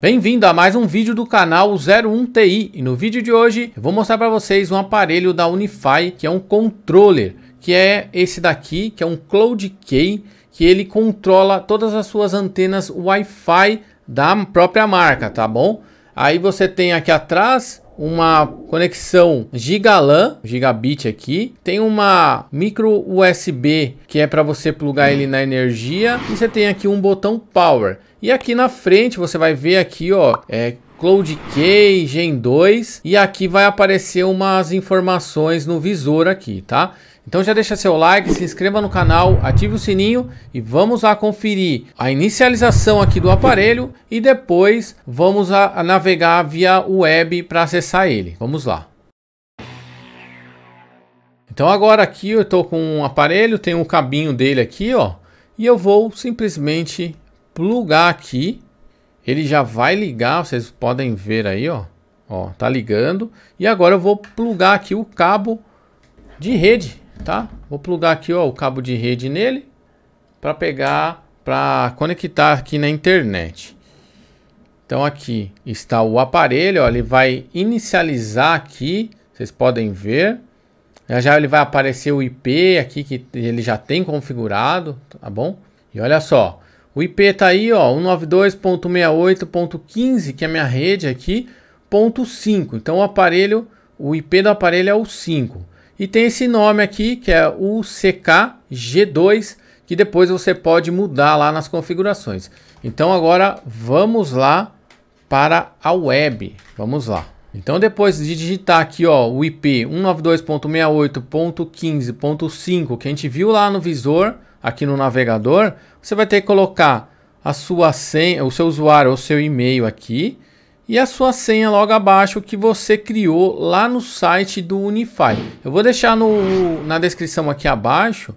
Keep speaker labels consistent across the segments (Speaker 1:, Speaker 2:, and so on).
Speaker 1: Bem-vindo a mais um vídeo do canal 01TI e no vídeo de hoje eu vou mostrar para vocês um aparelho da Unify que é um controller, que é esse daqui, que é um Cloud Key, que ele controla todas as suas antenas Wi-Fi da própria marca, tá bom? Aí você tem aqui atrás uma conexão GigaLAN, gigabit aqui. Tem uma micro USB que é para você plugar ele na energia e você tem aqui um botão power. E aqui na frente você vai ver aqui, ó, é Cloud Key, Gen 2 e aqui vai aparecer umas informações no visor aqui, tá? Então já deixa seu like, se inscreva no canal, ative o sininho e vamos lá conferir a inicialização aqui do aparelho e depois vamos a, navegar via web para acessar ele. Vamos lá. Então agora aqui eu estou com um aparelho, tem um cabinho dele aqui, ó, e eu vou simplesmente plugar aqui, ele já vai ligar, vocês podem ver aí, ó. Ó, tá ligando. E agora eu vou plugar aqui o cabo de rede, tá? Vou plugar aqui, ó, o cabo de rede nele para pegar, para conectar aqui na internet. Então aqui está o aparelho, ó, ele vai inicializar aqui, vocês podem ver. Já já ele vai aparecer o IP aqui que ele já tem configurado, tá bom? E olha só, o IP tá aí, ó, 192.68.15, que é a minha rede aqui, ponto 5. Então o aparelho, o IP do aparelho é o 5. E tem esse nome aqui, que é o CKG2, que depois você pode mudar lá nas configurações. Então agora vamos lá para a web. Vamos lá. Então depois de digitar aqui ó, o IP 192.68.15.5 que a gente viu lá no visor, aqui no navegador, você vai ter que colocar a sua senha, o seu usuário o seu e-mail aqui e a sua senha logo abaixo que você criou lá no site do Unify. Eu vou deixar no, na descrição aqui abaixo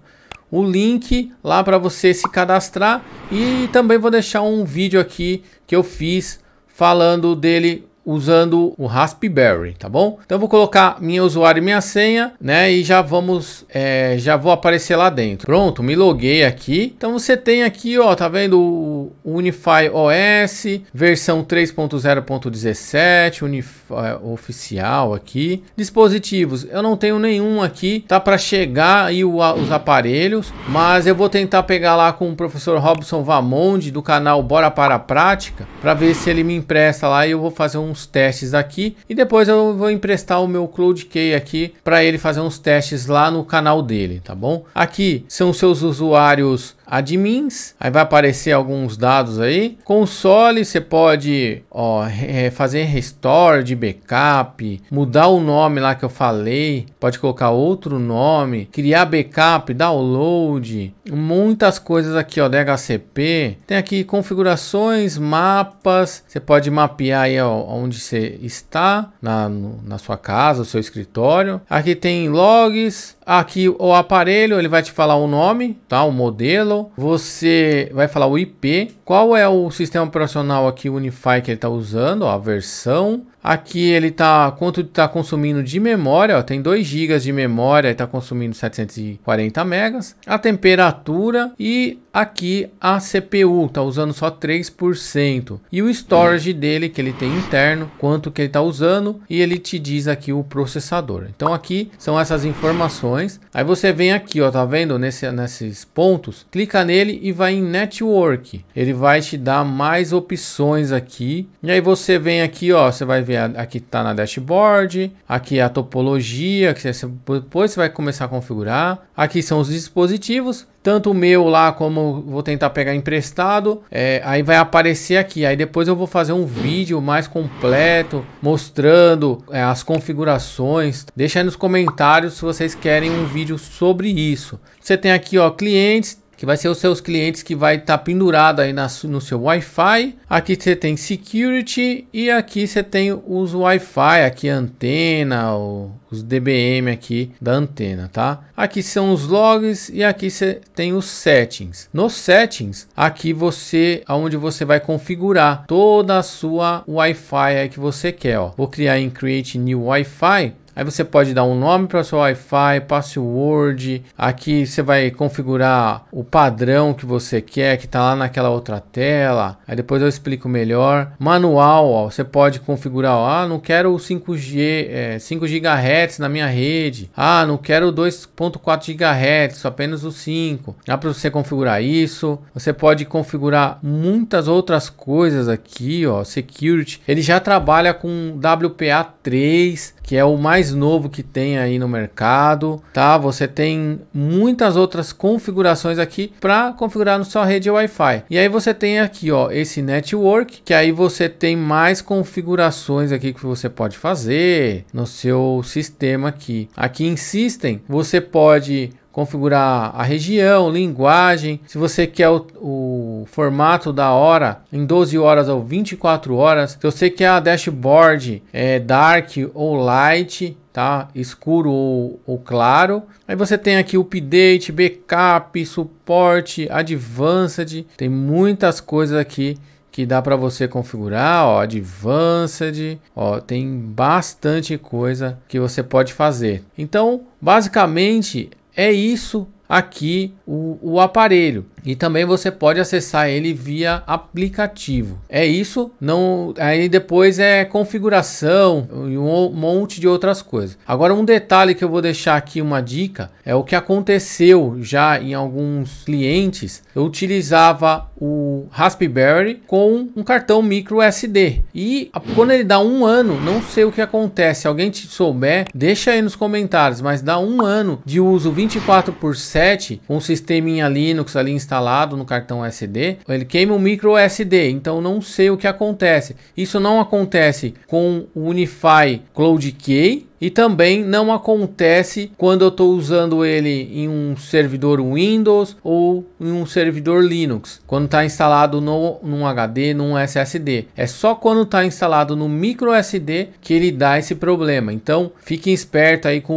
Speaker 1: o link lá para você se cadastrar e também vou deixar um vídeo aqui que eu fiz falando dele usando o Raspberry, tá bom? Então vou colocar minha usuário e minha senha, né? E já vamos, é, já vou aparecer lá dentro. Pronto, me loguei aqui. Então você tem aqui, ó, tá vendo o Unify OS versão 3.0.17, Unify é, oficial aqui. Dispositivos, eu não tenho nenhum aqui, tá para chegar aí o, os aparelhos, mas eu vou tentar pegar lá com o professor Robson Vamonde do canal Bora para a Prática para ver se ele me empresta lá e eu vou fazer um uns testes aqui e depois eu vou emprestar o meu CloudKey aqui para ele fazer uns testes lá no canal dele, tá bom? Aqui são seus usuários admins. Aí vai aparecer alguns dados aí. Console, você pode ó, é, fazer restore de backup, mudar o nome lá que eu falei, pode colocar outro nome, criar backup, download, muitas coisas aqui ó, DHCP. Tem aqui configurações, mapas, você pode mapear aí ó, onde você está na, no, na sua casa, o seu escritório. Aqui tem logs, aqui o aparelho, ele vai te falar o nome, tá? O modelo, você vai falar o IP, qual é o sistema operacional aqui o Unify que ele está usando, a versão, Aqui ele tá quanto está consumindo de memória, ó, tem 2 GB de memória e está consumindo 740 megas. A temperatura e aqui a CPU está usando só 3% e o storage dele que ele tem interno, quanto que ele está usando e ele te diz aqui o processador. Então aqui são essas informações. Aí você vem aqui, ó, tá vendo Nesse, nesses pontos, clica nele e vai em network. Ele vai te dar mais opções aqui. E aí você vem aqui, ó, você vai ver ver é aqui está na dashboard, aqui é a topologia, que você, depois você vai começar a configurar. Aqui são os dispositivos, tanto o meu lá como vou tentar pegar emprestado. É, aí vai aparecer aqui. Aí depois eu vou fazer um vídeo mais completo mostrando é, as configurações. Deixa aí nos comentários se vocês querem um vídeo sobre isso. Você tem aqui ó clientes, que vai ser os seus clientes que vai estar tá pendurado aí na, no seu Wi-Fi. Aqui você tem security e aqui você tem os Wi-Fi, aqui antena, o, os DBM aqui da antena, tá? Aqui são os logs e aqui você tem os settings. Nos settings, aqui você, aonde você vai configurar toda a sua Wi-Fi que você quer, ó. Vou criar em create new Wi-Fi Aí você pode dar um nome para o seu Wi-Fi, password. Aqui você vai configurar o padrão que você quer, que está lá naquela outra tela. Aí depois eu explico melhor. Manual, ó, você pode configurar. Ó, ah, não quero 5G, é, 5 GHz na minha rede. Ah, não quero 2.4 GHz, apenas o 5. Dá para você configurar isso. Você pode configurar muitas outras coisas aqui, ó. Security. Ele já trabalha com WPA 3 que é o mais novo que tem aí no mercado, tá? Você tem muitas outras configurações aqui para configurar na sua rede Wi-Fi. E aí você tem aqui, ó, esse network, que aí você tem mais configurações aqui que você pode fazer no seu sistema aqui. Aqui insistem, você pode configurar a região, linguagem. Se você quer o, o, formato da hora em 12 horas ou 24 horas, se você quer a dashboard é, dark ou light, tá? Escuro ou, ou, claro. Aí você tem aqui update, backup, suporte, advanced. Tem muitas coisas aqui que dá para você configurar, ó, advanced, ó, tem bastante coisa que você pode fazer. Então, basicamente é isso aqui o, o aparelho e também você pode acessar ele via aplicativo. É isso, não aí depois é configuração e um monte de outras coisas. Agora um detalhe que eu vou deixar aqui uma dica é o que aconteceu já em alguns clientes. Eu utilizava o Raspberry com um cartão micro SD e quando ele dá um ano, não sei o que acontece. alguém te souber, deixa aí nos comentários, mas dá um ano de uso 24 por 7 7, um sisteminha Linux ali instalado no cartão SD, ele queima o micro SD, então não sei o que acontece. Isso não acontece com o Unify Cloud Key, e também não acontece quando eu estou usando ele em um servidor Windows ou em um servidor Linux, quando está instalado no, num HD, num SSD. É só quando está instalado no micro SD que ele dá esse problema. Então fiquem esperto aí com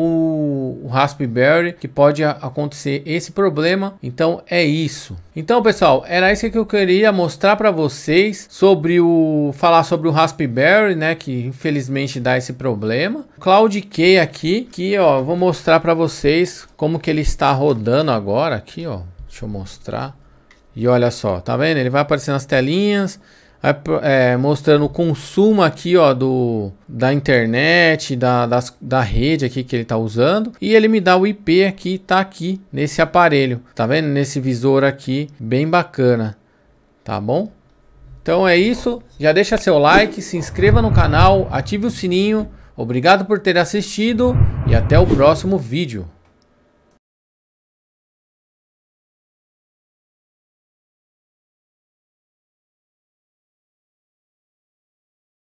Speaker 1: o Raspberry que pode acontecer esse problema. Então é isso. Então, pessoal, era isso que eu queria mostrar para vocês sobre o falar sobre o Raspberry, né, que infelizmente dá esse problema. Cloud Key aqui, que ó, vou mostrar para vocês como que ele está rodando agora aqui, ó. Deixa eu mostrar. E olha só, tá vendo? Ele vai aparecendo as telinhas. É, é, mostrando o consumo aqui ó do da internet da, das, da rede aqui que ele está usando e ele me dá o IP aqui tá aqui nesse aparelho tá vendo nesse visor aqui bem bacana tá bom então é isso já deixa seu like se inscreva no canal ative o sininho obrigado por ter assistido e até o próximo vídeo